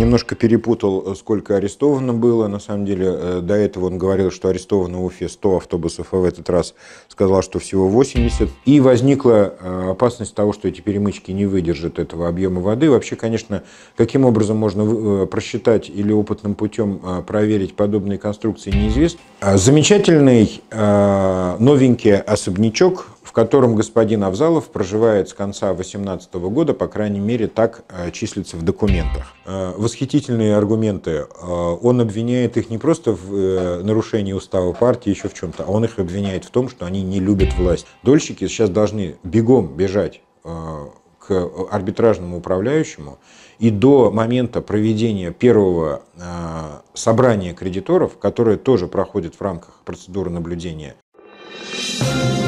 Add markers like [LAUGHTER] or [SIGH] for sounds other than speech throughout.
Немножко перепутал, э, сколько арестовано было. На самом деле, э, до этого он говорил, что арестовано в Уфе 100 автобусов, а в этот раз сказал, что всего 80. И возникла э, опасность того, что эти перемычки не выдержат этого объема воды. Вообще, конечно, каким образом можно просчитать или опытным путем проверить подобные конструкции, неизвестно. А, замечательный новенький особнячок в котором господин Авзалов проживает с конца 18 года, по крайней мере, так э, числится в документах. Э, восхитительные аргументы. Э, он обвиняет их не просто в нарушении устава партии, еще в чем-то, а он их обвиняет в том, что они не любят власть. Дольщики сейчас должны бегом бежать к арбитражному управляющему, и до момента проведения первого собрания кредиторов, которое тоже проходит в рамках процедуры наблюдения, Thank you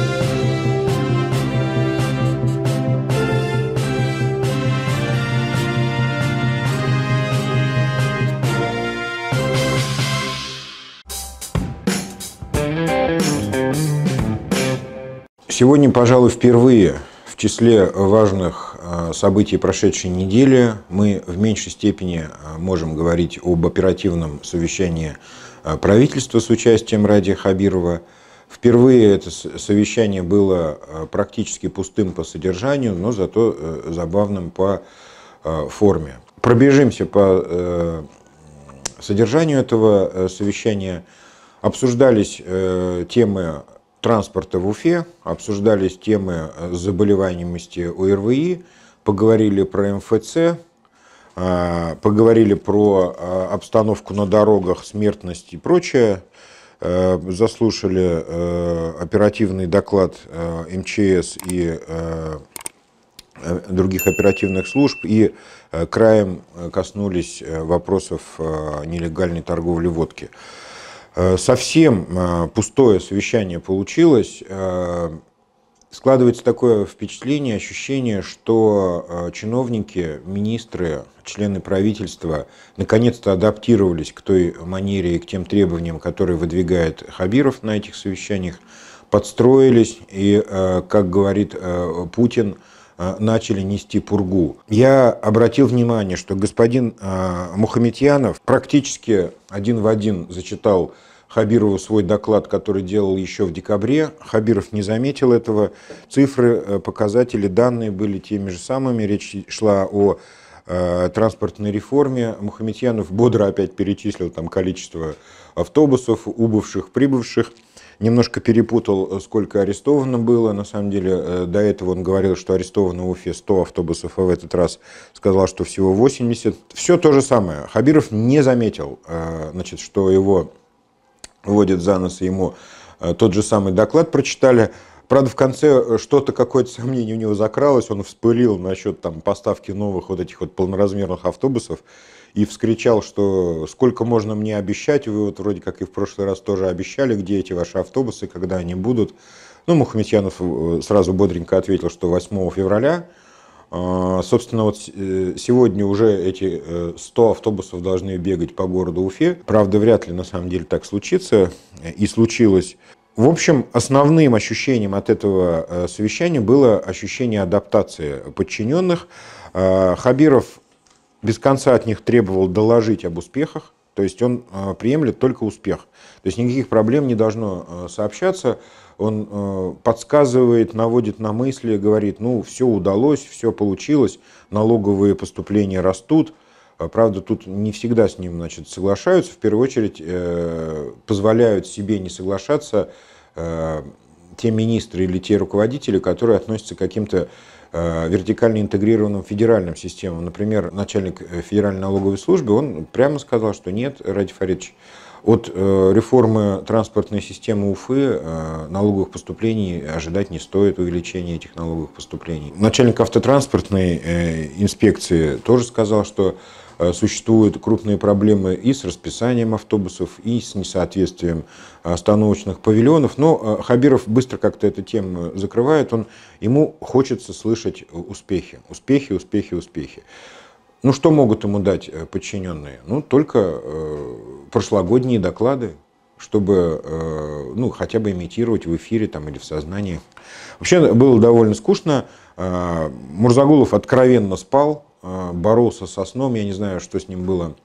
Сегодня, пожалуй, впервые в числе важных э, событий прошедшей недели мы в меньшей степени э, можем говорить об оперативном совещании э, правительства с участием Ради Хабирова. Впервые это совещание было практически пустым по содержанию, но зато забавным по форме. Пробежимся по содержанию этого совещания. Обсуждались темы транспорта в Уфе, обсуждались темы заболеваемости ОРВИ, поговорили про МФЦ, э, поговорили про э, обстановку на дорогах, смертность и прочее. Э, заслушали оперативный доклад МЧС и других оперативных служб и краем коснулись вопросов нелегальной торговли водки. Э, совсем э, пустое совещание получилось. Э, складывается такое впечатление, ощущение, что чиновники, министры, члены правительства наконец-то адаптировались к той манере и к тем требованиям, которые выдвигает Хабиров на этих совещаниях, подстроились и, как говорит Путин, Э, начали нести пургу. Я обратил внимание, что господин э, Мухаметьянов практически один в один зачитал Хабирову свой доклад, который делал еще в декабре. Хабиров не заметил этого. Цифры, э, показатели, данные были теми же самыми. Речь шла о транспортной реформе. Мухаметьянов бодро опять перечислил там количество автобусов, убывших, прибывших немножко перепутал, э, сколько арестовано было. На самом деле, э, до этого он говорил, что арестовано в Уфе 100 автобусов, а в этот раз сказал, что всего 80. Все то же самое. Хабиров не заметил, э, значит, что его вводят за нос, и ему тот же самый доклад прочитали. Правда, в конце что-то, какое-то сомнение у него закралось, он вспылил насчет там, поставки новых вот этих вот полноразмерных автобусов и вскричал, что сколько можно мне обещать, вы вот вроде как и в прошлый раз тоже обещали, где эти ваши автобусы, когда они будут. Ну, Мухаметьянов э, сразу бодренько ответил, что 8 февраля. А, собственно, вот э, сегодня уже эти 100 э, автобусов должны бегать по городу Уфе. Правда, вряд ли на самом деле так случится. И случилось. В общем, основным ощущением от этого совещания было ощущение адаптации подчиненных. А, Хабиров без конца от них требовал доложить об успехах, то есть он э, приемлет только успех. То есть никаких проблем не должно э, сообщаться. Он э, подсказывает, наводит на мысли, говорит, ну все удалось, все получилось, налоговые поступления растут. Правда, тут не всегда с ним значит, соглашаются. В первую очередь позволяют себе не соглашаться те министры или те руководители, которые относятся к каким-то Э, вертикально интегрированным федеральным системам. Например, начальник э, Федеральной налоговой службы, он прямо сказал, что нет, Ради Фаридович, от э, реформы транспортной системы Уфы налоговых поступлений ожидать не стоит увеличения этих налоговых поступлений. Начальник автотранспортной инспекции тоже сказал, что Э, существуют крупные проблемы и с расписанием автобусов, и с несоответствием э, остановочных павильонов. Но э, Хабиров быстро как-то эту тему закрывает. Он, ему хочется слышать успехи, успехи, успехи, успехи. Ну что могут ему дать подчиненные? Ну только прошлогодние доклады, чтобы ну, хотя бы имитировать в эфире там, или в сознании. Вообще было довольно скучно. Мурзагулов откровенно спал, Э, боролся со сном, я не знаю, что с ним было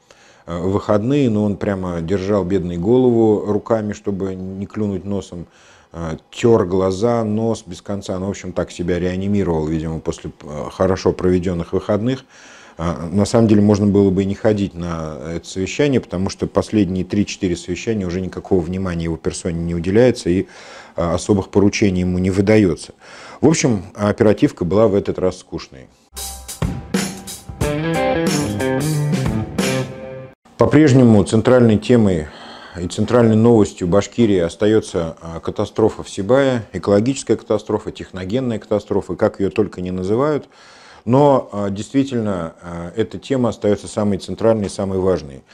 э, в выходные, но он прямо держал бедный голову руками, чтобы не клюнуть носом, э, тер глаза, нос без конца, ну, в общем, так себя реанимировал, видимо, после хорошо проведенных выходных. На самом деле можно было бы и не ходить на это совещание, потому что последние 3-4 совещания уже никакого внимания его персоне не уделяется и особых поручений ему не выдается. В общем, оперативка была в этот раз скучной. По-прежнему центральной темой и центральной новостью Башкирии остается а, катастрофа в Сибае, экологическая катастрофа, техногенная катастрофа, как ее только не называют. Но а, действительно а, эта тема остается самой центральной, самой важной.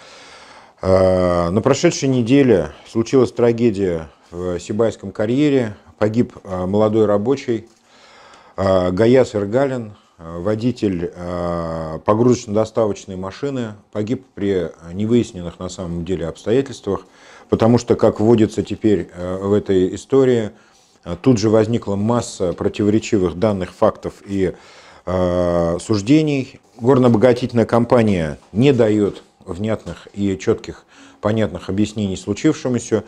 На прошедшей неделе случилась трагедия в Сибайском карьере. Погиб молодой рабочий Гаяс Иргалин, Э, водитель э, погрузочно-доставочной машины погиб при э, невыясненных на самом деле обстоятельствах, потому что, как вводится теперь в этой истории, тут же возникла масса противоречивых данных, фактов и суждений. Горно-обогатительная компания не дает внятных и четких понятных объяснений случившемуся,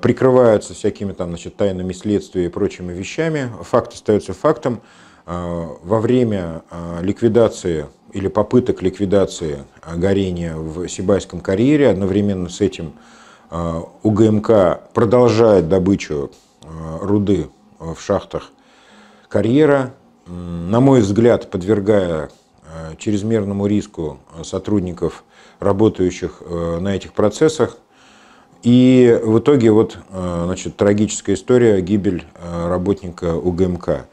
прикрываются всякими там, значит, тайными следствия и прочими вещами. Факт остается фактом. Э, во время э, ликвидации или попыток ликвидации э, горения в Сибайском карьере, одновременно с этим УГМК продолжает добычу руды в шахтах карьера, на мой взгляд, подвергая чрезмерному риску сотрудников, работающих на этих процессах. И в итоге вот, значит, трагическая история, гибель работника УГМК.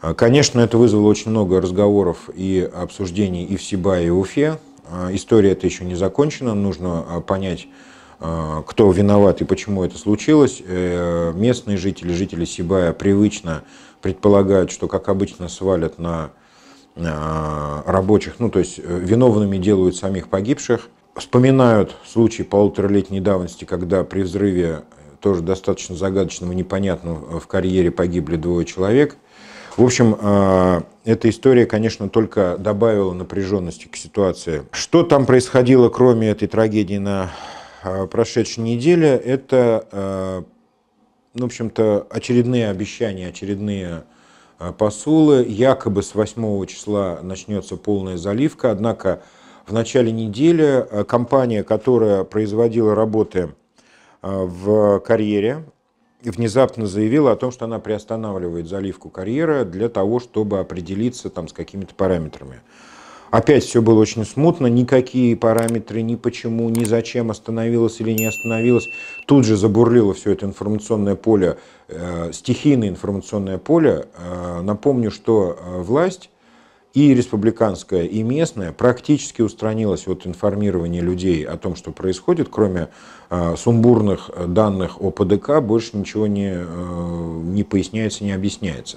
А, конечно, это вызвало очень много разговоров и обсуждений и в Сиба, и в Уфе. А, история эта еще не закончена, нужно а, понять, кто виноват и почему это случилось. Э, местные жители, жители Сибая привычно предполагают, что, как обычно, свалят на рабочих, ну то есть э, виновными делают самих погибших. Вспоминают случай полуторалетней давности, когда при взрыве э, тоже достаточно загадочного, непонятного в карьере погибли двое человек – в общем, э, эта история, конечно, только добавила напряженности к ситуации. Что там происходило, кроме этой трагедии на э, прошедшей неделе, это, э, ну, в общем-то, очередные обещания, очередные посулы. Якобы с 8 числа начнется полная заливка, однако в начале недели компания, которая производила работы в карьере, внезапно заявила о том, что она приостанавливает заливку карьера для того, чтобы определиться там, с какими-то параметрами. Опять все было очень смутно, никакие параметры, ни почему, ни зачем остановилась или не остановилась. Тут же забурлило все это информационное поле, э, стихийное информационное поле. Э, напомню, что э, власть и республиканская, и местная, практически устранилось вот информирование людей о том, что происходит, кроме а, э, сумбурных данных о ПДК, больше ничего не, э, не поясняется, не объясняется.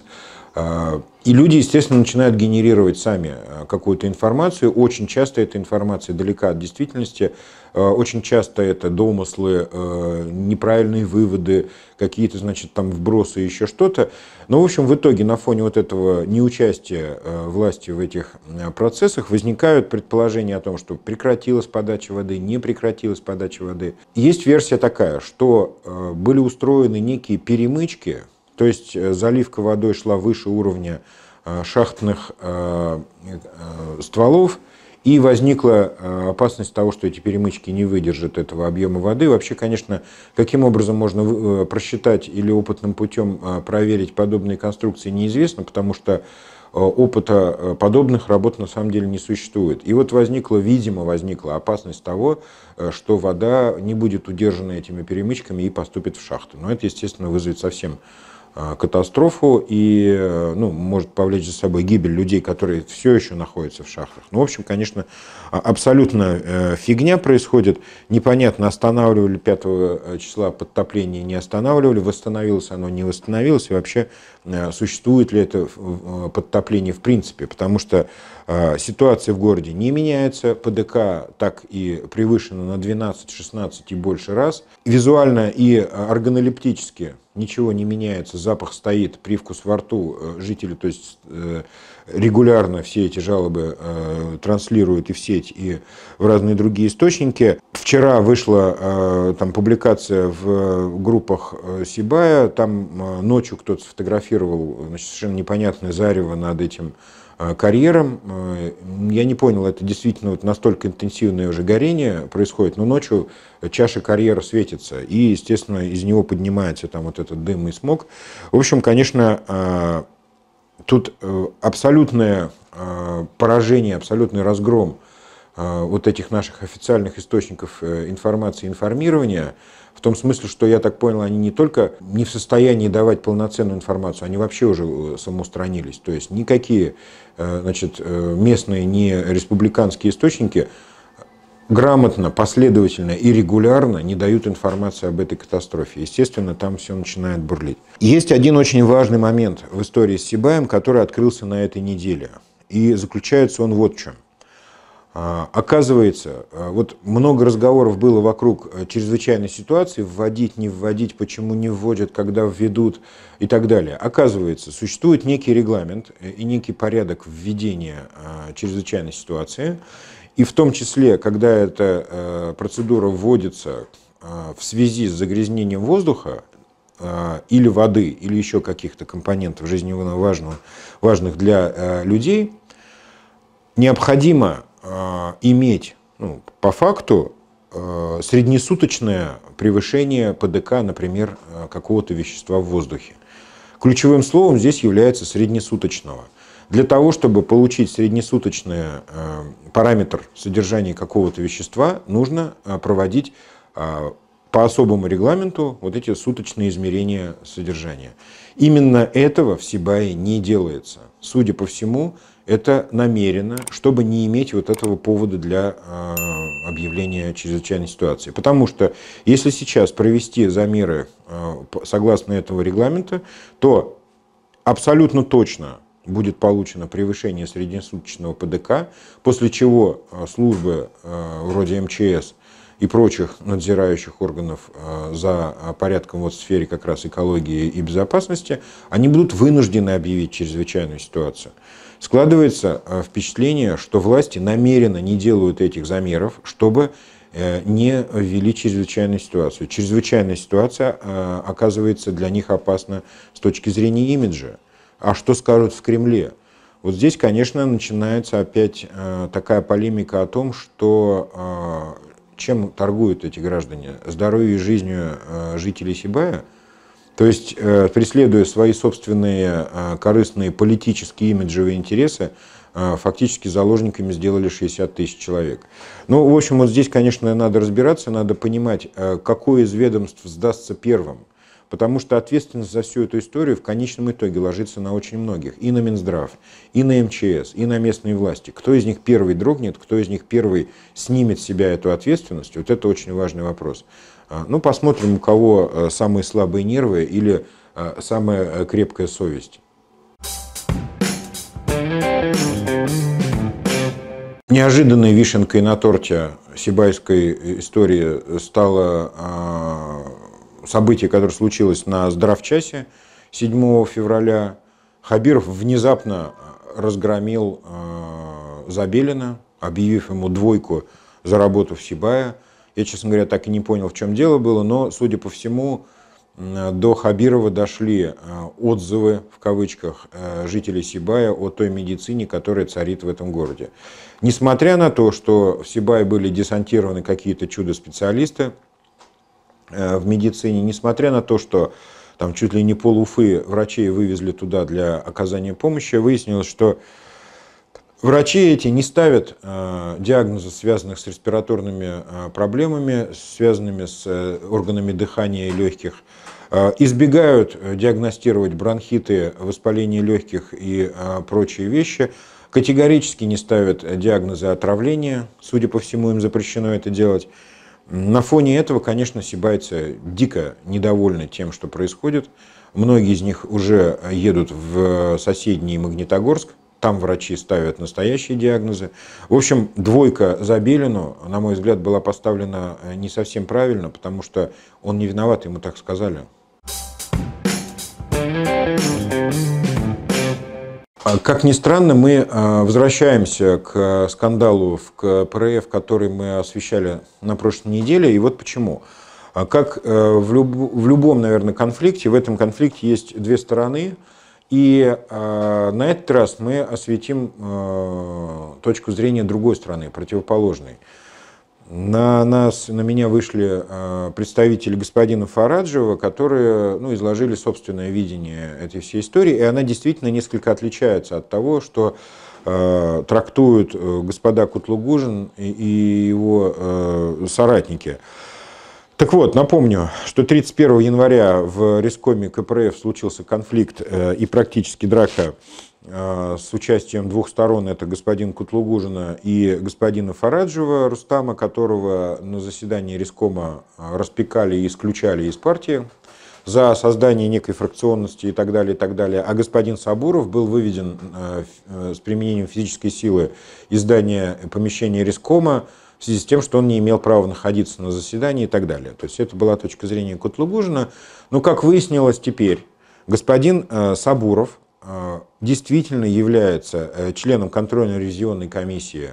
А, и люди, естественно, начинают генерировать сами а, какую-то информацию. Очень часто эта информация далека от действительности. А, очень часто это домыслы, неправильные выводы, какие-то, значит, там вбросы, еще что-то. Но, в общем, в итоге на фоне вот этого неучастия власти в этих процессах возникают предположения о том, что прекратилась подача воды, не прекратилась подача воды. Есть версия такая, что были устроены некие перемычки, то есть э, заливка водой шла выше уровня э, шахтных э, стволов, и возникла опасность того, что эти перемычки не выдержат этого объема воды. Вообще, конечно, каким образом можно просчитать или опытным путем проверить подобные конструкции, неизвестно, потому что опыта подобных работ на самом деле не существует. И вот возникла, видимо, возникла опасность того, что вода не будет удержана этими перемычками и поступит в шахту. Но это, естественно, вызовет совсем Э, катастрофу и э, ну, может повлечь за собой гибель людей, которые все еще находятся в шахтах. Ну, в общем, конечно, а, абсолютно э, фигня происходит. Непонятно, останавливали 5 числа подтопление, не останавливали, восстановилось оно, не восстановилось, и вообще существует ли это подтопление в принципе, потому что ситуация в городе не меняется, ПДК так и превышена на 12, 16 и больше раз. Визуально и органолептически ничего не меняется, запах стоит, привкус во рту, э, жители, то есть э, регулярно все эти жалобы э, транслируют и в сеть, и в разные другие источники. Вчера вышла там публикация в группах Сибая, там ночью кто-то сфотографировал значит, совершенно непонятное зарево над этим Э, карьерам. Э, я не понял, это действительно вот настолько интенсивное уже горение происходит, но ночью чаша карьера светится, и, естественно, из него поднимается там вот этот дым и смог. В общем, конечно, э, тут абсолютное поражение, абсолютный разгром вот этих наших официальных источников информации и информирования – в том смысле, что, я так понял, они не только не в состоянии давать полноценную информацию, они вообще уже э, самоустранились. То есть никакие э, значит, э, местные, не республиканские источники грамотно, последовательно и регулярно не дают информации об этой катастрофе. Естественно, там все начинает бурлить. Есть один очень важный момент в истории с Сибаем, который открылся на этой неделе. И заключается он вот в чем. А, оказывается, а, вот много разговоров было вокруг э, чрезвычайной ситуации, вводить, не вводить, почему не вводят, когда введут и так далее. Оказывается, существует некий регламент э, и некий порядок введения а, чрезвычайной ситуации, и в том числе, когда эта э, процедура вводится в связи с загрязнением воздуха, или воды, или еще каких-то компонентов жизненно важных, важных для людей, необходимо Э, иметь ну, по факту э, среднесуточное превышение ПДК, например, э, какого-то вещества в воздухе. Ключевым словом здесь является среднесуточного. Для того, чтобы получить среднесуточный параметр содержания какого-то вещества, нужно проводить по особому регламенту вот эти суточные измерения содержания. Именно этого в Сибае не делается. Судя по всему, это намеренно, чтобы не иметь вот этого повода для э, объявления чрезвычайной ситуации. Потому что если сейчас провести замеры э, согласно этого регламента, то абсолютно точно будет получено превышение среднесуточного ПДК, после чего э, службы вроде МЧС и прочих надзирающих органов за порядком вот в сфере как раз экологии и безопасности, они будут вынуждены объявить чрезвычайную ситуацию. Складывается э, впечатление, что власти намеренно не делают этих замеров, чтобы э, не ввели чрезвычайную ситуацию. Чрезвычайная ситуация э, оказывается для них опасна с точки зрения имиджа. А что скажут в Кремле? Вот здесь, конечно, начинается опять такая полемика о том, что чем торгуют эти граждане? Здоровье и жизнью жителей Сибая – то есть, э, преследуя свои собственные э, корыстные политические имиджевые интересы, э, фактически заложниками сделали 60 тысяч человек. Ну, в общем, вот здесь, конечно, надо разбираться, надо понимать, какое из ведомств сдастся первым. Потому что ответственность за всю эту историю в конечном итоге ложится на очень многих. И на Минздрав, и на МЧС, и на местные власти. Кто из них первый дрогнет, кто из них первый снимет с себя эту ответственность, вот это очень важный вопрос. А, ну, посмотрим, у кого э, самые слабые нервы или э, самая э, крепкая совесть. Неожиданной вишенкой на торте сибайской истории стало а, событие, которое случилось на здравчасе 7 февраля. Хабиров внезапно разгромил а, Забелина, объявив ему двойку за работу в Сибая – я, честно говоря, так и не понял, в чем дело было, но, судя по всему, до Хабирова дошли э, отзывы, в кавычках, э, жителей Сибая о той медицине, которая царит в этом городе. Несмотря на то, что в Сибае были десантированы какие-то чудо-специалисты э, в медицине, несмотря на то, что там чуть ли не полуфы врачей вывезли туда для оказания помощи, выяснилось, что Врачи эти не ставят э, диагнозы, связанных с респираторными э, проблемами, связанными с э, органами дыхания и легких, избегают диагностировать бронхиты, воспаление легких и прочие вещи, категорически не ставят диагнозы отравления, судя по всему, им запрещено это делать. На фоне этого, конечно, сибайцы дико недовольны тем, что происходит. Многие из них уже едут в соседний Магнитогорск, там врачи ставят настоящие диагнозы. В общем, двойка за Белину, на мой взгляд, была поставлена э, не совсем правильно, потому что он не виноват, ему так сказали. А как ни странно, мы э, возвращаемся к э, скандалу в КПРФ, который мы освещали на прошлой неделе. И вот почему. А как в, люб... в любом, наверное, конфликте, в этом конфликте есть две стороны – и э, на этот раз мы осветим э, точку зрения другой страны, противоположной. На нас, на меня вышли э, представители господина Фараджева, которые ну, изложили собственное видение этой всей истории, и она действительно несколько отличается от того, что э, трактуют э, господа Кутлугужин и, и его э, соратники. Э, так вот, напомню, что 31 января в Рискоме КПРФ случился конфликт э, и практически драка э, с участием двух сторон. Это господин Кутлугужина и господина Фараджева Рустама, которого на заседании Рискома э, распекали и исключали из партии за создание некой фракционности и так далее, и так далее. А господин Сабуров был выведен с применением физической силы из здания помещения Рискома в связи с тем, что он не имел права находиться на заседании и так далее. То есть это была точка зрения Котлугужина. Но, как выяснилось теперь, господин э, Сабуров э, действительно является э, членом контрольно-ревизионной комиссии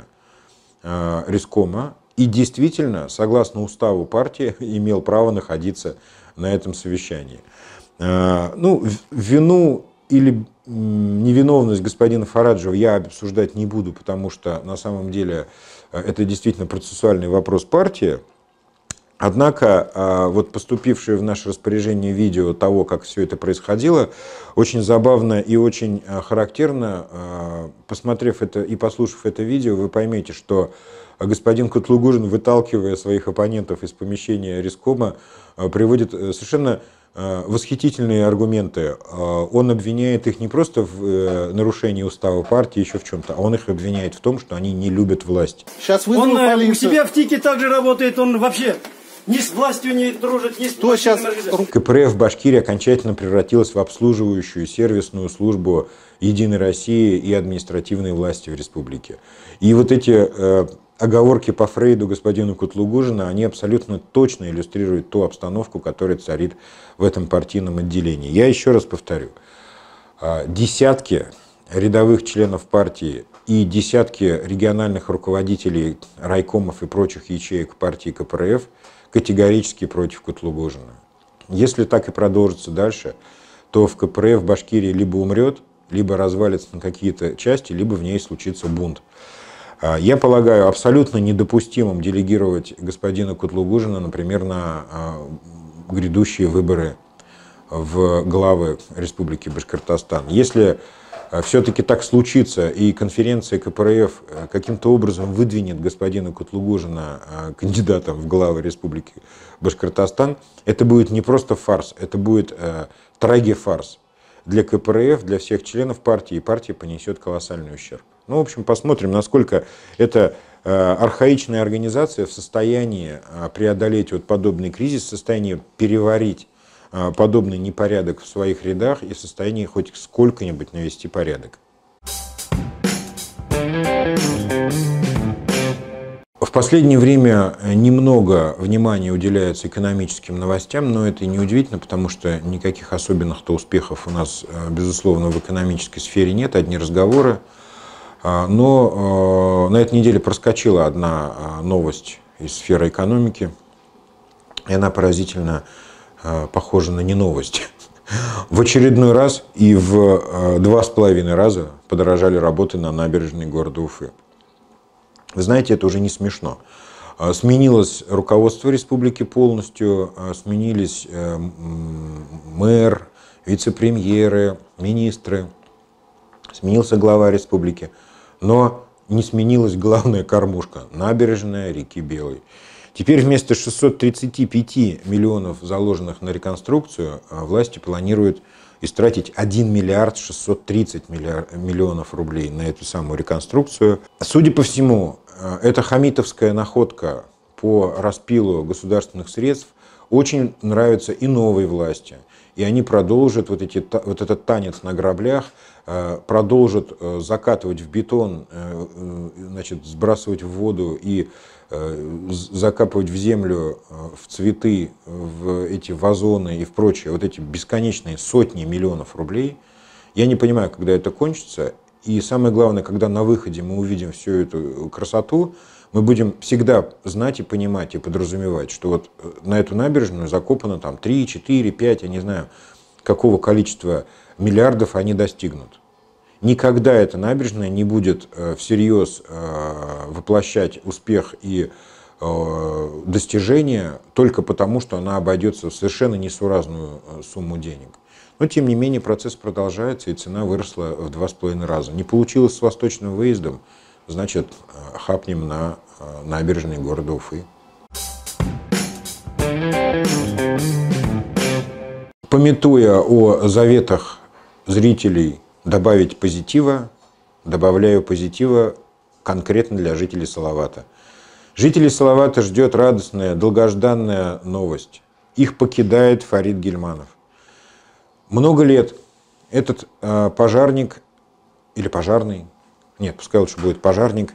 Рискома и действительно, согласно уставу партии, [LAUGHS] имел право находиться на этом совещании. Ну, вину или невиновность господина Фараджева я обсуждать не буду, потому что на самом деле э, это действительно процессуальный вопрос партии. Однако а, вот поступившее в наше распоряжение видео того, как все это происходило, очень забавно и очень а, характерно. А, посмотрев это и послушав это видео, вы поймете, что господин Котлугужин, выталкивая своих оппонентов из помещения Рискома, приводит э, совершенно Э, восхитительные аргументы. Э, он обвиняет их не просто в э, нарушении устава партии, еще в чем-то, а он их обвиняет в том, что они не любят власть. Сейчас он, полицию. у себя в ТИКе также работает, он вообще ни с властью не дружит, ни с Кто сейчас... КПРФ в Башкирии окончательно превратилась в обслуживающую сервисную службу Единой России и административной власти в республике. И вот эти оговорки по Фрейду господину Кутлугужина, они абсолютно точно иллюстрируют ту обстановку, которая царит в этом партийном отделении. Я еще раз повторю, а, десятки рядовых членов партии и десятки региональных руководителей райкомов и прочих ячеек партии КПРФ категорически против Кутлугужина. Если так и продолжится дальше, то в КПРФ Башкирии либо умрет, либо развалится на какие-то части, либо в ней случится бунт. А, я полагаю, абсолютно недопустимым делегировать господина Кутлугужина, например, на а, грядущие выборы в главы Республики Башкортостан. Если а, все-таки так случится, и конференция КПРФ э, каким-то образом выдвинет господина Кутлугужина кандидатом в главы Республики Башкортостан, это будет не просто фарс, это будет э, трагефарс для КПРФ, для всех членов партии, и партия понесет колоссальный ущерб. Ну, в общем, посмотрим, насколько эта э, архаичная организация в состоянии э, преодолеть вот подобный кризис, в состоянии переварить э, подобный непорядок в своих рядах и в состоянии хоть сколько-нибудь навести порядок. В последнее время немного внимания уделяется экономическим новостям, но это и неудивительно, потому что никаких особенных-то успехов у нас, безусловно, в экономической сфере нет, одни разговоры. А, но а, на этой неделе проскочила одна а, новость из сферы экономики, и она поразительно похожа на не новость. В очередной раз и в два с половиной раза подорожали работы на набережной города Уфы. Вы знаете, это уже не смешно. Сменилось руководство республики полностью, сменились э, мэр, вице-премьеры, министры, сменился глава республики – но не сменилась главная кормушка – набережная реки Белой. Теперь вместо 635 миллионов, заложенных на реконструкцию, а власти планируют истратить 1 миллиард 630 миллиард, миллионов рублей на эту самую реконструкцию. Судя по всему, э, эта хамитовская находка по распилу государственных средств очень нравится и новой власти – и они продолжат вот, эти, вот этот танец на граблях, э, продолжат э, закатывать в бетон, э, значит, сбрасывать в воду и закапывать в землю, в цветы, в эти вазоны и в прочее, вот эти бесконечные сотни миллионов рублей. Я не понимаю, когда это кончится. И самое главное, когда на выходе мы увидим всю эту красоту, мы будем всегда знать и понимать и подразумевать, что вот э, на эту набережную закопано там 3, 4, 5, я не знаю, какого количества миллиардов они достигнут. Никогда эта набережная не будет э, всерьез э, воплощать успех и достижения только потому, что она обойдется в совершенно несуразную сумму денег. Но, тем не менее, процесс продолжается, и цена выросла в два с половиной раза. Не получилось с восточным выездом – значит, хапнем на э, набережной города Уфы. Пометуя о заветах зрителей добавить позитива, добавляю позитива конкретно для жителей Салавата. Жителей Салавата ждет радостная, долгожданная новость. Их покидает Фарид Гельманов. Много лет этот э, пожарник или пожарный нет, пускай лучше будет пожарник.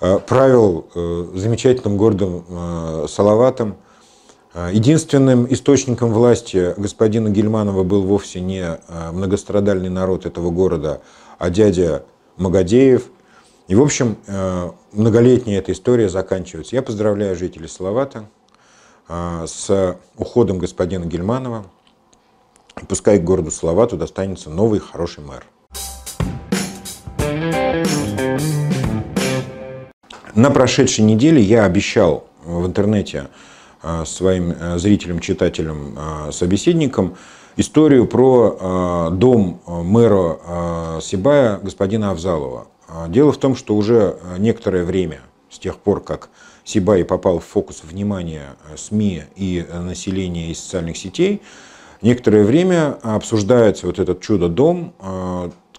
Э, правил э, замечательным городом э, Салаватом. Единственным источником власти господина Гельманова был вовсе не многострадальный народ этого города, а дядя Магадеев. И, в общем, многолетняя эта история заканчивается. Я поздравляю жителей Салавата с уходом господина Гельманова. Пускай городу Салавату достанется новый хороший мэр. На прошедшей неделе я обещал э, в интернете э, своим э, зрителям, читателям, собеседникам историю про дом мэра Сибая господина Авзалова. Дело в том, что уже некоторое время, с тех пор, как Сибай попал в фокус внимания СМИ и населения и социальных сетей, некоторое время обсуждается вот этот чудо-дом,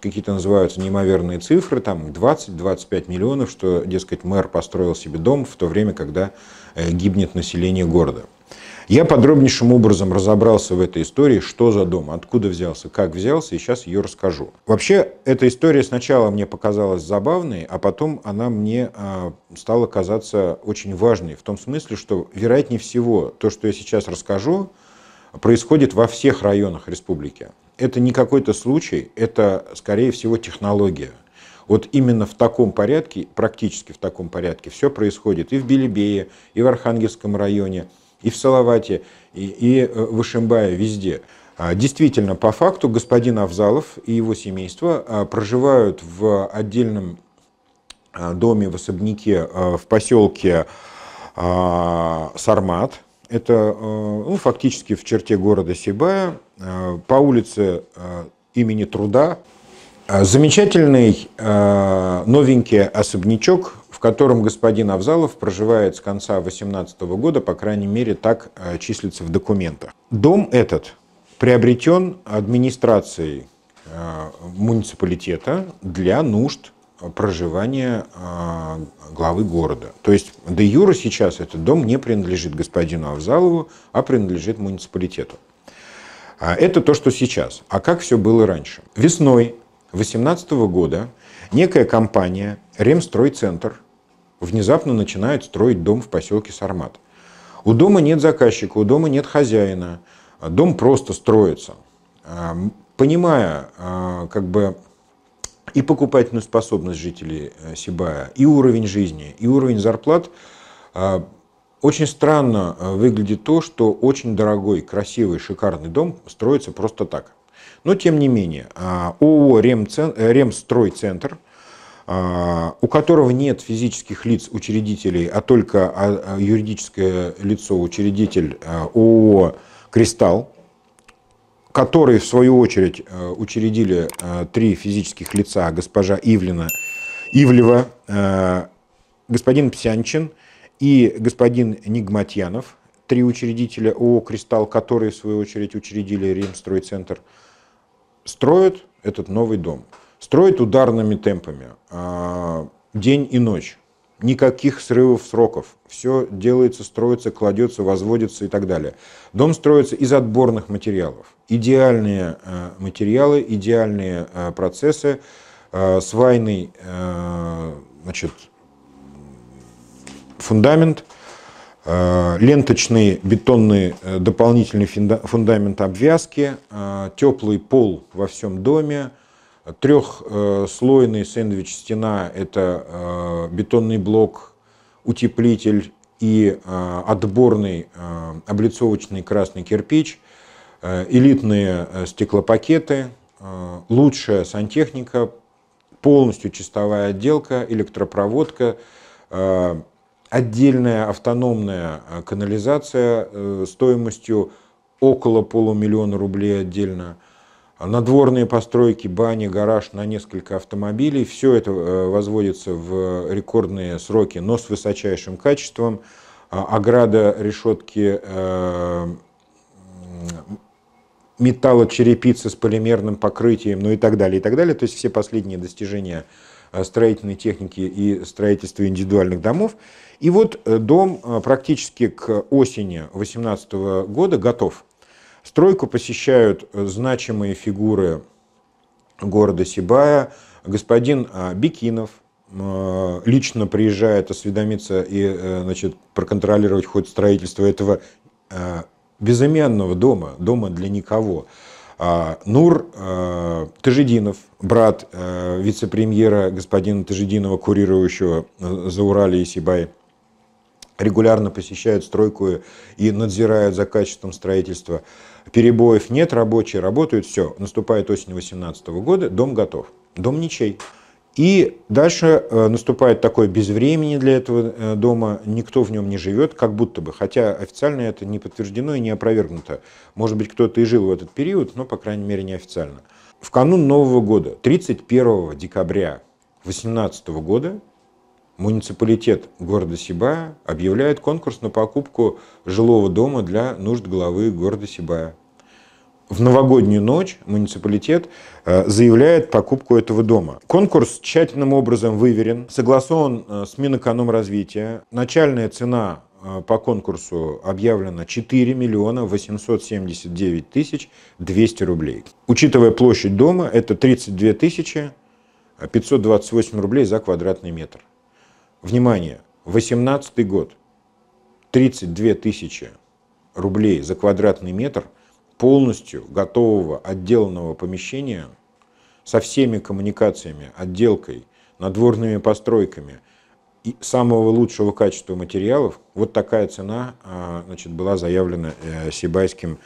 какие-то называются неимоверные цифры, там 20-25 миллионов, что, дескать, мэр построил себе дом в то время, когда э, гибнет население города. Я подробнейшим образом разобрался в этой истории, что за дом, откуда взялся, как взялся, и сейчас ее расскажу. Вообще, эта история сначала мне показалась забавной, а потом она мне а, стала казаться очень важной, в том смысле, что, вероятнее всего, то, что я сейчас расскажу, происходит во всех районах республики это не какой-то случай, это, скорее всего, технология. Вот именно в таком порядке, практически в таком порядке, все происходит и в Белебее, и в Архангельском районе, и в Салавате, и, и э, в Ишимбае, везде. А действительно, по факту господин Авзалов и его семейство а, проживают в отдельном а, доме в особняке в поселке Сармат, это э, ну, фактически в черте города Сибая, э, по улице э, имени Труда. Замечательный новенький особнячок, в котором господин Авзалов проживает с конца 18 года, по крайней мере, так числится в документах. Дом этот приобретен администрацией муниципалитета для нужд проживания а, главы города. То есть де юра сейчас этот дом не принадлежит господину Авзалову, а принадлежит муниципалитету. А, это то, что сейчас. А как все было раньше? Весной 2018 года некая компания «Ремстройцентр» внезапно начинает строить дом в поселке Сармат. У дома нет заказчика, у дома нет хозяина. Дом просто строится. А, понимая как бы и покупательную способность жителей э, Сибая, и уровень жизни, и уровень зарплат. А, очень странно э, выглядит то, что очень дорогой, красивый, шикарный дом строится просто так. Но тем не менее, а, ООО э, «Ремстройцентр», а, у которого нет физических лиц учредителей, а только юридическое лицо учредитель ООО «Кристалл», который в свою очередь э, учредили э, три физических лица, госпожа Ивлина, Ивлева, э, господин Псянчин и господин Нигматьянов, три учредителя ООО «Кристалл», которые в свою очередь учредили Римстройцентр, строят этот новый дом. Строят ударными темпами, а, день и ночь. Никаких срывов сроков. Все делается, строится, кладется, возводится и так далее. Дом строится из отборных материалов. Идеальные э, материалы, идеальные э, процессы. Э, Свайный значит, фундамент, ленточные бетонные дополнительный фундамент обвязки, теплый пол во всем доме, Трехслойный сэндвич стена – это э, бетонный блок, утеплитель и э, отборный э, облицовочный красный кирпич, элитные стеклопакеты, лучшая сантехника, полностью чистовая отделка, электропроводка, отдельная автономная канализация стоимостью около полумиллиона рублей отдельно – а надворные постройки, бани, гараж на несколько автомобилей. Все это э, возводится в рекордные сроки, но с высочайшим качеством. А ограда, решетки, э, металлочерепица с полимерным покрытием, ну и так далее, и так далее. То есть все последние достижения э, строительной техники и строительства индивидуальных домов. И вот дом практически к осени 2018 года готов. Стройку посещают э, значимые фигуры города Сибая. Господин а, Бикинов э, лично приезжает осведомиться и э, значит, проконтролировать ход строительства этого безымянного дома, дома для никого. А, Нур Тажидинов, брат вице-премьера господина Тажидинова, курирующего за Урале и Сибай, регулярно посещают стройку и надзирают за качеством строительства. Перебоев нет, рабочие работают, все, наступает осень 2018 года, дом готов, дом ничей. И дальше э, наступает такое безвремени для этого э, дома, никто в нем не живет, как будто бы, хотя официально это не подтверждено и не опровергнуто. Может быть, кто-то и жил в этот период, но, по крайней мере, не официально. В канун Нового года, 31 декабря 2018 года, муниципалитет города Сибая объявляет конкурс на покупку жилого дома для нужд главы города Сибая. В новогоднюю ночь муниципалитет э, заявляет покупку этого дома. Конкурс тщательным образом выверен, согласован э, с Минэкономразвития. Начальная цена э, по конкурсу объявлена 4 миллиона 879 тысяч 200 рублей. Учитывая площадь дома, это 32 тысячи 528 рублей за квадратный метр. Внимание, 18 год, 32 тысячи рублей за квадратный метр полностью готового отделанного помещения со всеми коммуникациями, отделкой, надворными постройками и самого лучшего качества материалов, вот такая цена а, значит, была заявлена э, Сибайским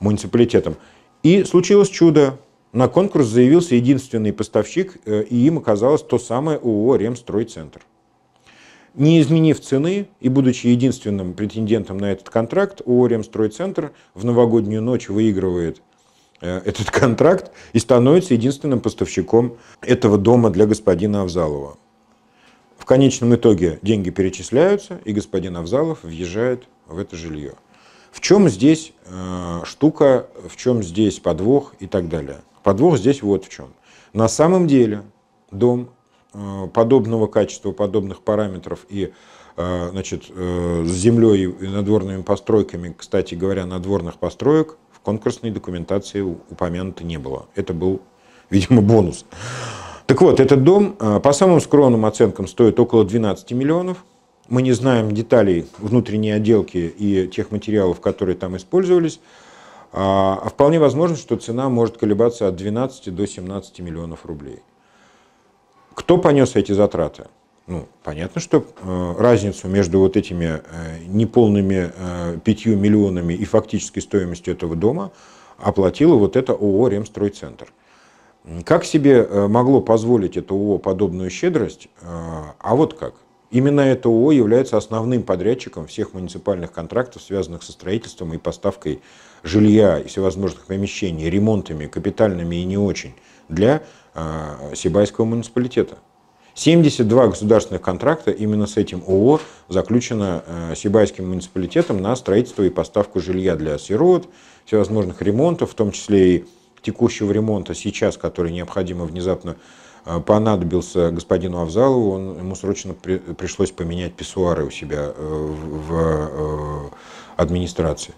муниципалитетом. И случилось чудо. На конкурс заявился единственный поставщик, э, и им оказалось то самое ООО «Ремстройцентр». Не изменив цены и будучи единственным претендентом на этот контракт, ООО в новогоднюю ночь выигрывает э, этот [LAUGHS] контракт и становится единственным поставщиком этого дома для господина Авзалова. В конечном итоге деньги перечисляются, и господин Авзалов въезжает в это жилье. В чем здесь э, штука, в чем здесь подвох и так далее? Подвох здесь вот в чем. На самом деле дом Э, подобного качества, подобных параметров и э, значит, э, с землей и надворными постройками, кстати говоря, надворных построек в конкурсной документации упомянуто не было. Это был, видимо, бонус. Так вот, этот дом по самым скромным оценкам стоит около 12 миллионов. Мы не знаем деталей внутренней отделки и тех материалов, которые там использовались. А, а вполне возможно, что цена может колебаться от 12 до 17 миллионов рублей. Кто понес эти затраты? Ну, понятно, что э, разницу между вот этими э, неполными э, пятью миллионами и фактической стоимостью этого дома оплатила вот это ООО «Ремстройцентр». Как себе могло позволить это ООО подобную щедрость? А вот как. Именно это ООО является основным подрядчиком всех муниципальных контрактов, связанных со строительством и поставкой жилья и всевозможных помещений, ремонтами, капитальными и не очень, для Э, Сибайского муниципалитета. 72 государственных контракта именно с этим ООО заключено э, Сибайским муниципалитетом на строительство и поставку жилья для сирот, всевозможных ремонтов, в том числе и текущего ремонта сейчас, который необходимо внезапно э, понадобился господину Авзалову, он, ему срочно при, пришлось поменять писсуары у себя в, в администрации.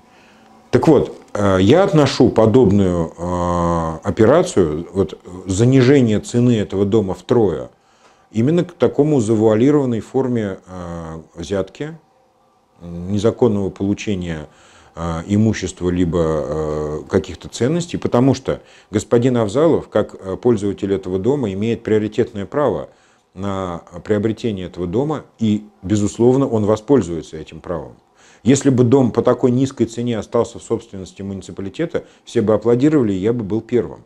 Так вот, э, я отношу подобную э, операцию, вот занижение цены этого дома втрое, именно к такому завуалированной форме э, взятки, незаконного получения имущества либо каких-то ценностей, потому что господин Авзалов, как пользователь этого дома, имеет приоритетное право на приобретение этого дома, и, безусловно, он воспользуется этим правом. Если бы дом по такой низкой цене остался в собственности муниципалитета, все бы аплодировали, и я бы был первым.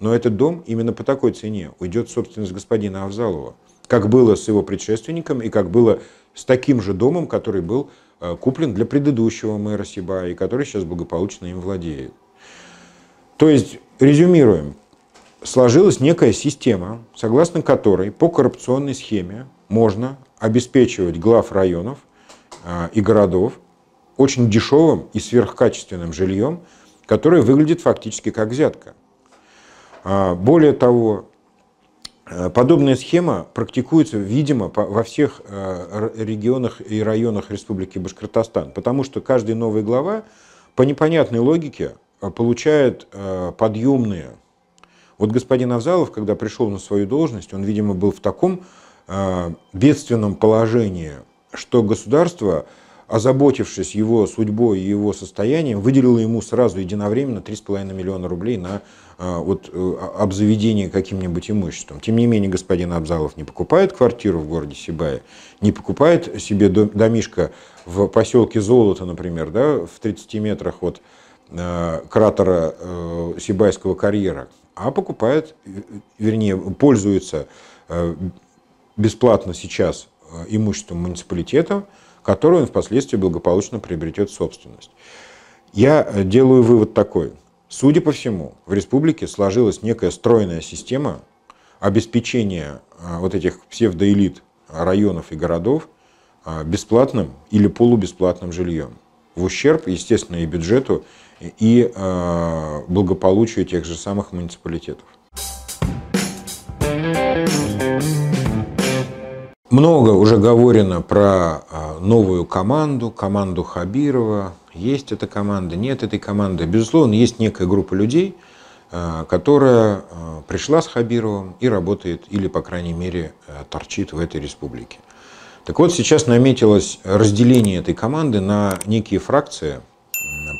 Но этот дом именно по такой цене уйдет в собственность господина Авзалова, как было с его предшественником и как было с таким же домом, который был э, куплен для предыдущего мэра Сиба и который сейчас благополучно им владеет. То есть, резюмируем, сложилась некая система, согласно которой по коррупционной схеме можно обеспечивать глав районов э, и городов очень дешевым и сверхкачественным жильем, которое выглядит фактически как взятка. А, более того, э, подобная схема практикуется, видимо, во всех э, регионах и районах Республики Башкортостан, потому что каждый новый глава по непонятной логике э, получает подъемные. Вот господин Авзалов, когда пришел на свою должность, он, видимо, был в таком бедственном положении, что государство озаботившись его судьбой и его состоянием, выделила ему сразу единовременно 3,5 миллиона рублей на а, вот, э, обзаведение каким-нибудь имуществом. Тем не менее, господин Абзалов не покупает квартиру в городе Сибае, не покупает себе домишко в поселке Золото, например, да, в 30 метрах от э, кратера э, Сибайского карьера, а покупает, вернее, пользуется бесплатно сейчас имуществом муниципалитета, которую он впоследствии благополучно приобретет собственность. Я э, делаю вывод такой. Судя по всему, в республике сложилась некая стройная система обеспечения э, вот этих псевдоэлит районов и городов э, бесплатным или полубесплатным жильем. В ущерб, естественно, и бюджету, и благополучию тех же самых муниципалитетов. Много уже говорено про а, новую команду, команду Хабирова. Есть эта команда, нет этой команды. Безусловно, есть некая группа людей, а, которая а, пришла с Хабировым и работает, или, по крайней мере, э, торчит в этой республике. Так вот, сейчас наметилось разделение этой команды на некие фракции,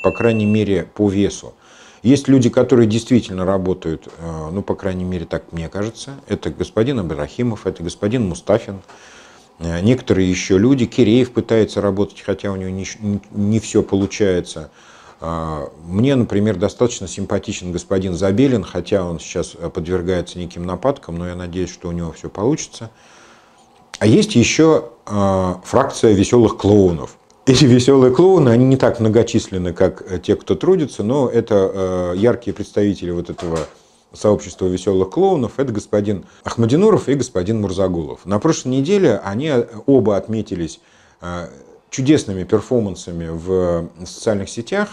по крайней мере, по весу. Есть люди, которые действительно работают, э, ну, по крайней мере, так мне кажется. Это господин Абрахимов, это господин Мустафин, э, некоторые еще люди. Киреев пытается работать, хотя у него не, не все получается. Э, мне, например, достаточно симпатичен господин Забелин, хотя он сейчас подвергается неким нападкам, но я надеюсь, что у него все получится. А есть еще фракция веселых клоунов. [LAUGHS] Эти веселые клоуны, они не так многочисленны, как э, те, кто трудится, но это э, яркие представители вот этого сообщества веселых клоунов, это господин Ахмадинуров и господин Мурзагулов. На прошлой неделе они э, оба отметились чудесными перформансами в социальных сетях.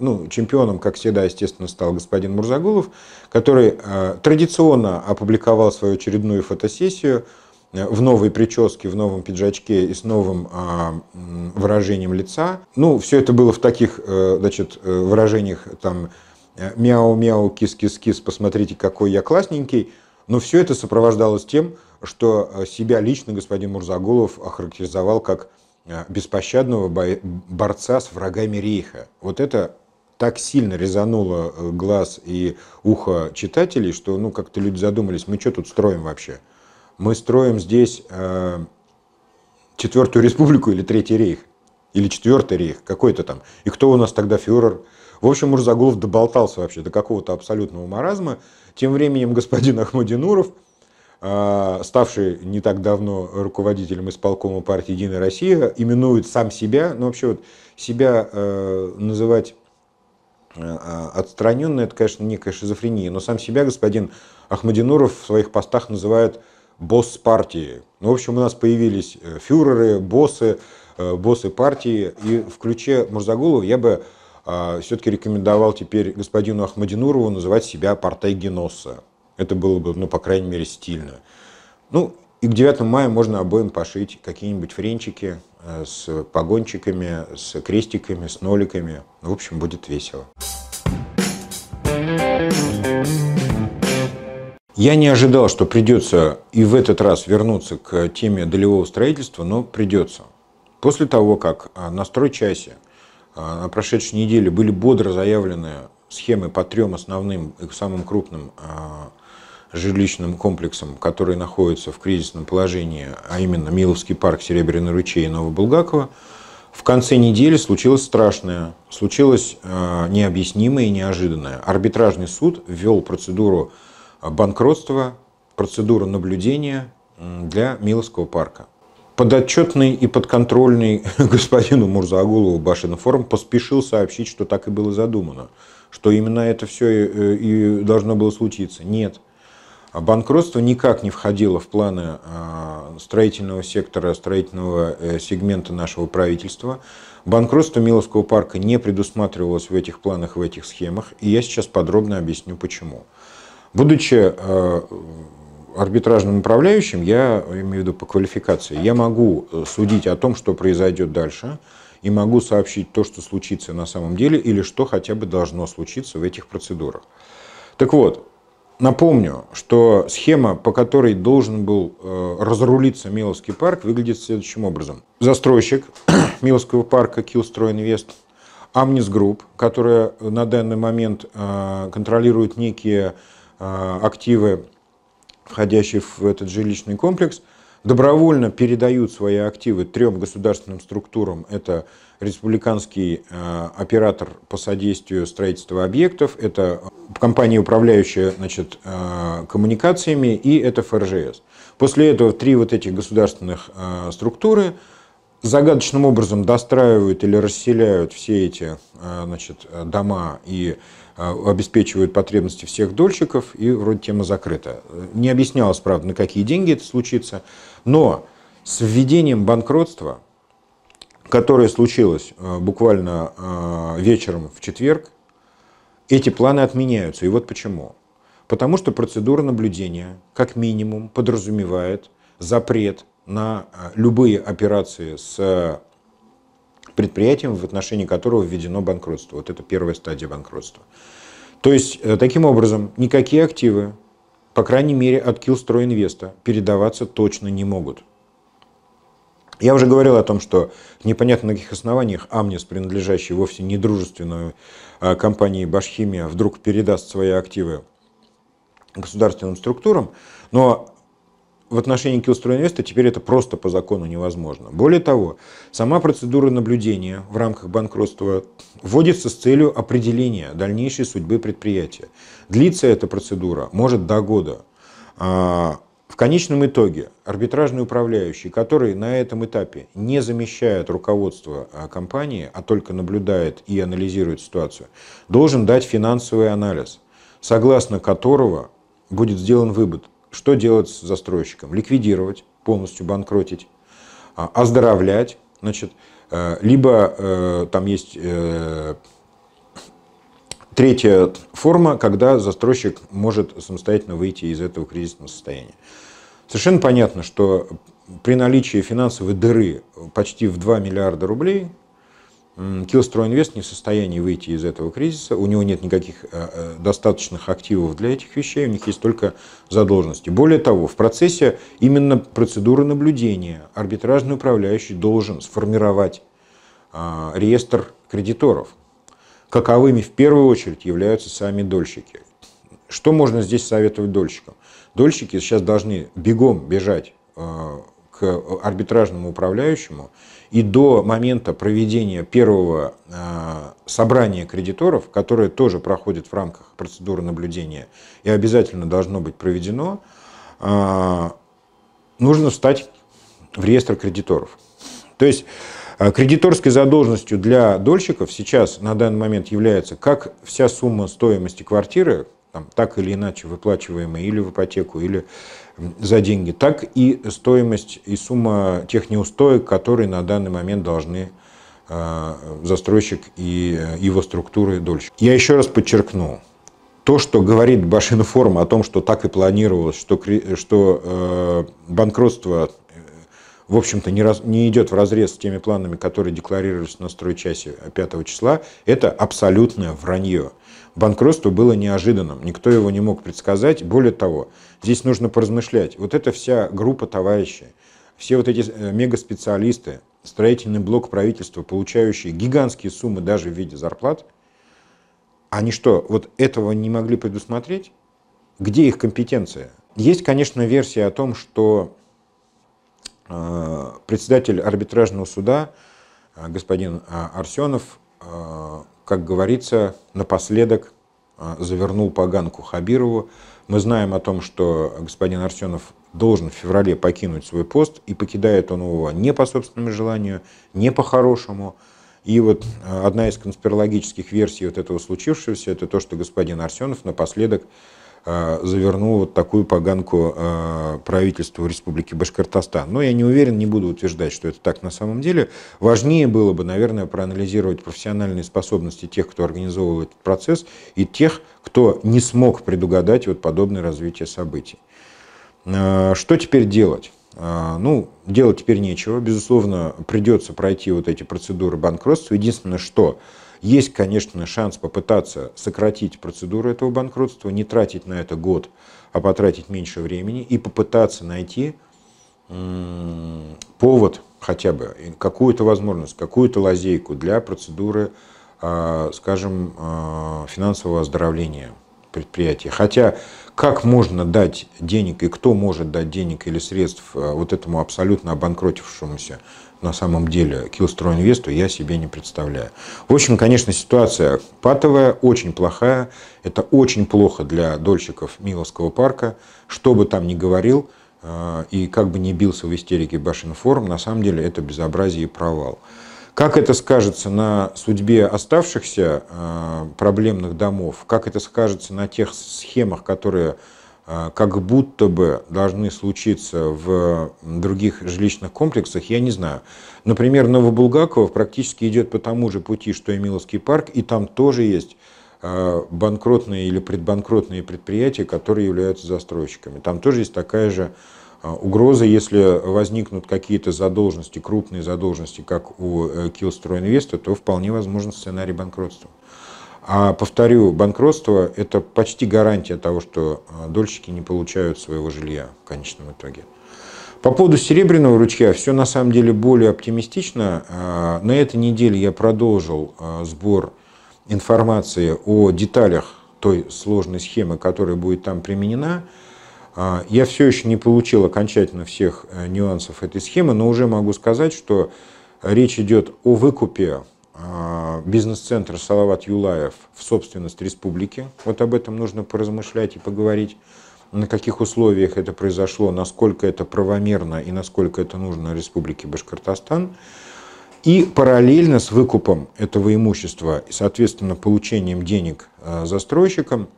Ну, чемпионом, как всегда, естественно, стал господин Мурзагулов, который традиционно опубликовал свою очередную фотосессию – Э, в новой прическе, в новом пиджачке и с новым а, выражением лица. Ну, все это было в таких, э, значит, э, выражениях там мяу-мяу, кис-кис-кис, посмотрите, какой я классненький. Но все это сопровождалось тем, что себя лично господин Мурзагулов охарактеризовал как беспощадного борца с врагами рейха. Вот это так сильно резануло глаз и ухо читателей, что ну как-то люди задумались, мы что тут строим вообще? мы строим здесь э, Четвертую Республику или Третий Рейх, или Четвертый Рейх, какой-то там. И кто у нас тогда фюрер? В общем, Мурзагулов доболтался вообще до какого-то абсолютного маразма. Тем временем господин Ахмадинуров, э, ставший не так давно руководителем исполкома партии «Единая Россия», именует сам себя, ну вообще вот себя э, называть э, э, отстраненный это, конечно, некая шизофрения, но сам себя господин Ахмадинуров в своих постах называет босс партии. Ну, в общем, у нас появились э, фюреры, боссы, э, боссы партии. И в ключе Мурзагулова я бы а, все-таки рекомендовал теперь господину Ахмадинурову называть себя партайгеноса. Это было бы, ну, по крайней мере, стильно. Ну, и к 9 мая можно обоим пошить какие-нибудь френчики э, с погончиками, с крестиками, с ноликами. В общем, будет весело. Я не ожидал, что придется и в этот раз вернуться к теме долевого строительства, но придется. После того, как а, на стройчасе а, на прошедшей неделе были бодро заявлены схемы по трем основным и самым крупным а, жилищным комплексам, которые находятся в кризисном положении, а именно Миловский парк, Серебряный ручей и Новобулгаково, в конце недели случилось страшное, случилось необъяснимое и неожиданное. Арбитражный суд ввел процедуру банкротства, процедура наблюдения для Миловского парка. Подотчетный и подконтрольный [LAUGHS] господину Мурзагулову Башинформ поспешил сообщить, что так и было задумано, что именно это все э, и должно было случиться. Нет. А банкротство никак не входило в планы а, строительного сектора, строительного э, сегмента нашего правительства. Банкротство Миловского парка не предусматривалось в этих планах, в этих схемах, и я сейчас подробно объясню почему. Будучи э, арбитражным управляющим, я имею в виду по квалификации, я могу э, судить о том, что произойдет дальше, и могу сообщить то, что случится на самом деле, или что хотя бы должно случиться в этих процедурах. Так вот, напомню, что схема, по которой должен был э, разрулиться Миловский парк, выглядит следующим образом. Застройщик [CLEARS THROAT] Миловского парка Киустройинвест Амнис Групп, которая на данный момент контролирует некие а, активы, входящие в этот жилищный комплекс, добровольно передают свои активы трем государственным структурам. Это республиканский а, оператор по содействию строительства объектов, это компания, управляющая значит, а, коммуникациями, и это ФРЖС. После этого три вот этих государственных структуры загадочным образом достраивают или расселяют все эти значит, дома и Э, обеспечивают потребности всех дольщиков, и вроде тема закрыта. Не объяснялось, правда, на какие деньги это случится, но с введением банкротства, которое случилось э, буквально э, вечером в четверг, эти планы отменяются. И вот почему. Потому что процедура наблюдения, как минимум, подразумевает запрет на любые операции с предприятием в отношении которого введено банкротство. Вот это первая стадия банкротства. То есть, э, таким образом, никакие активы, по крайней мере, от Килстройинвеста передаваться точно не могут. Я уже говорил о том, что непонятно на каких основаниях Амнис, принадлежащий вовсе не недружественной а, компании Башхимия, вдруг передаст свои активы государственным структурам, но в отношении Килстройинвеста теперь это просто по закону невозможно. Более того, сама процедура наблюдения в рамках банкротства вводится с целью определения дальнейшей судьбы предприятия. Длится эта процедура может до года. А, в конечном итоге арбитражный управляющий, который на этом этапе не замещает руководство а, компании, а только наблюдает и анализирует ситуацию, должен дать финансовый анализ, согласно которого будет сделан вывод – что делать с застройщиком? Ликвидировать, полностью банкротить, а, оздоровлять, значит, э, либо э, там есть э, третья форма, когда застройщик может самостоятельно выйти из этого кризисного состояния. Совершенно понятно, что при наличии финансовой дыры почти в 2 миллиарда рублей – Киострой Инвест не в состоянии выйти из этого кризиса, у него нет никаких э, э, достаточных активов для этих вещей, у них есть только задолженности. Более того, в процессе именно процедуры наблюдения арбитражный управляющий должен сформировать а, реестр кредиторов, каковыми в первую очередь являются сами дольщики. Что можно здесь советовать дольщикам? Дольщики сейчас должны бегом бежать а, к арбитражному управляющему, и до момента проведения первого а, собрания кредиторов, которое тоже проходит в рамках процедуры наблюдения и обязательно должно быть проведено, а, нужно встать в реестр кредиторов. То есть а, кредиторской задолженностью для дольщиков сейчас на данный момент является как вся сумма стоимости квартиры, там, так или иначе выплачиваемая или в ипотеку, или за деньги, так и стоимость и сумма тех неустоек, которые на данный момент должны э, застройщик и э, его структуры дольше. Я еще раз подчеркну, то, что говорит Башинформ о том, что так и планировалось, что, что э, банкротство, э, в общем-то, не, раз, не идет в разрез с теми планами, которые декларировались на стройчасе 5 числа, это абсолютное вранье банкротство было неожиданным, никто его не мог предсказать. Более того, здесь нужно поразмышлять. Вот эта вся группа товарищей, все вот эти э, мегаспециалисты, строительный блок правительства, получающие гигантские суммы даже в виде зарплат, они что, вот этого не могли предусмотреть? Где их компетенция? Есть, конечно, версия о том, что э, председатель арбитражного суда э, господин Арсенов как говорится, напоследок а, завернул поганку Хабирову. Мы знаем о том, что господин Арсенов должен в феврале покинуть свой пост, и покидает он его не по собственному желанию, не по-хорошему. И вот а, одна из конспирологических версий вот этого случившегося, это то, что господин Арсенов напоследок Э, завернул вот такую поганку э, правительству Республики Башкортостан. Но я не уверен, не буду утверждать, что это так на самом деле. Важнее было бы, наверное, проанализировать профессиональные способности тех, кто организовывал этот процесс, и тех, кто не смог предугадать вот подобное развитие событий. Э, что теперь делать? Ну, делать теперь нечего. Безусловно, придется пройти вот эти процедуры банкротства. Единственное, что есть, конечно, шанс попытаться сократить процедуру этого банкротства, не тратить на это год, а потратить меньше времени и попытаться найти повод хотя бы, какую-то возможность, какую-то лазейку для процедуры, а, скажем, а, финансового оздоровления предприятия. Хотя как можно дать денег и кто может дать денег или средств а, вот этому абсолютно обанкротившемуся на самом деле Килстрой Инвесту я себе не представляю. В общем, конечно, ситуация патовая, очень плохая. Это очень плохо для дольщиков Миловского парка. Что бы там ни говорил, э, и как бы не бился в истерике Башинформ, на самом деле это безобразие и провал. Как это скажется на судьбе оставшихся э, проблемных домов, как это скажется на тех схемах, которые а, как будто бы должны случиться в других жилищных комплексах, я не знаю. Например, Новобулгаков практически идет по тому же пути, что и Миловский парк, и там тоже есть а, банкротные или предбанкротные предприятия, которые являются застройщиками. Там тоже есть такая же а, угроза, если возникнут какие-то задолженности, крупные задолженности, как у э, Килстройинвеста, то вполне возможен сценарий банкротства. А повторю, банкротство – это почти гарантия того, что а, дольщики не получают своего жилья в конечном итоге. По поводу серебряного ручья все на самом деле более оптимистично. А, на этой неделе я продолжил а, сбор информации о деталях той сложной схемы, которая будет там применена. Я все еще не получил окончательно всех э, нюансов этой схемы, но уже могу сказать, что речь идет о выкупе а, бизнес-центр «Салават Юлаев» в собственность республики. Вот об этом нужно поразмышлять и поговорить, на каких условиях это произошло, насколько это правомерно и насколько это нужно республике Башкортостан. И параллельно с выкупом этого имущества и, соответственно, получением денег а, застройщикам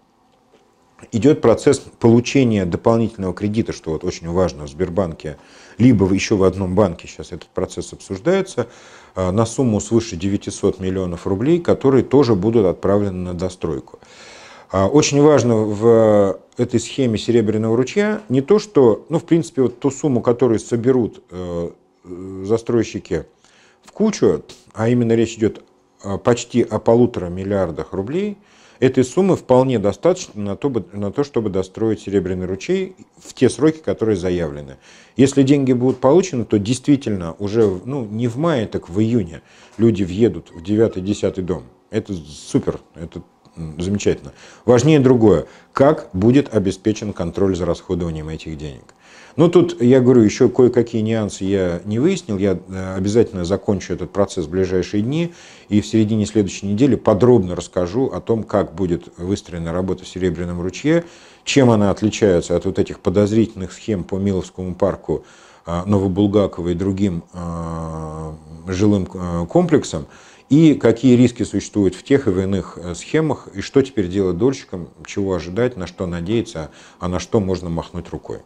идет процесс получения дополнительного кредита, что вот очень важно в Сбербанке, либо еще в одном банке сейчас этот процесс обсуждается – Э, на сумму свыше 900 миллионов рублей, которые тоже будут отправлены на достройку. А, очень важно в э, этой схеме Серебряного ручья не то, что, ну, в принципе, вот ту сумму, которую соберут э, застройщики в кучу, а именно речь идет почти о полутора миллиардах рублей – Этой суммы вполне достаточно на то, на то, чтобы достроить Серебряный ручей в те сроки, которые заявлены. Если деньги будут получены, то действительно уже ну, не в мае, так в июне люди въедут в 9-10 дом. Это супер, это замечательно. Важнее другое, как будет обеспечен контроль за расходованием этих денег. Но ну, тут, я говорю, еще кое-какие нюансы я не выяснил. Я э, обязательно закончу этот процесс в ближайшие дни. И в середине следующей недели подробно расскажу о том, как будет выстроена работа в Серебряном ручье, чем она отличается от вот этих подозрительных схем по Миловскому парку, э, Новобулгаково и другим э, жилым комплексам, и какие риски существуют в тех и в иных схемах, и что теперь делать дольщикам, чего ожидать, на что надеяться, а на что можно махнуть рукой.